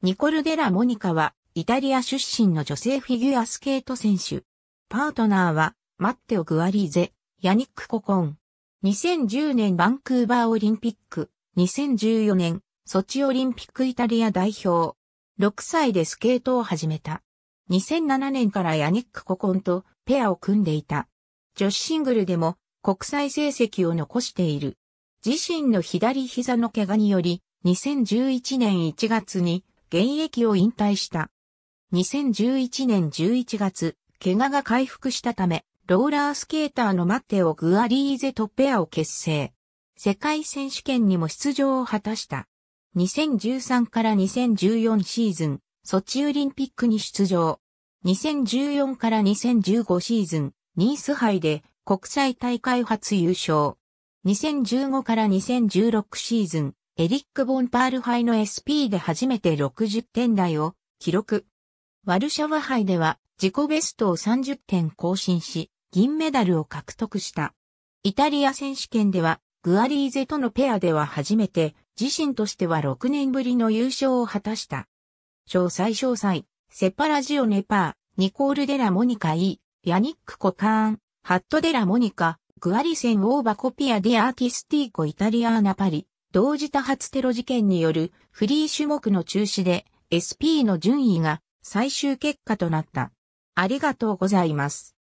ニコル・デラ・モニカは、イタリア出身の女性フィギュアスケート選手。パートナーは、マッテオ・グアリーゼ、ヤニック・ココン。2010年バンクーバーオリンピック、2014年、ソチオリンピックイタリア代表。6歳でスケートを始めた。2007年からヤニック・ココンとペアを組んでいた。女子シングルでも国際成績を残している。自身の左膝の怪我により、2011年1月に現役を引退した。2011年11月、怪我が回復したため、ローラースケーターのマッテオ・グアリーゼとペアを結成。世界選手権にも出場を果たした。2013から2014シーズン、ソチオリンピックに出場。2014から2015シーズン、ニース杯で国際大会初優勝。2015から2016シーズン、エリック・ボンパール杯の SP で初めて60点台を記録。ワルシャワ杯では自己ベストを30点更新し、銀メダルを獲得した。イタリア選手権では、グアリーゼとのペアでは初めて、自身としては6年ぶりの優勝を果たした。詳細詳細、セパラジオネパー、ニコール・デラ・モニカ・イー、ヤニック・コカーン、ハット・デラ・モニカ、グアリセン・オーバ・コピア・ディ・アーティスティーコ・イタリアーナ・パリ、同時多発テロ事件によるフリー種目の中止で SP の順位が最終結果となった。ありがとうございます。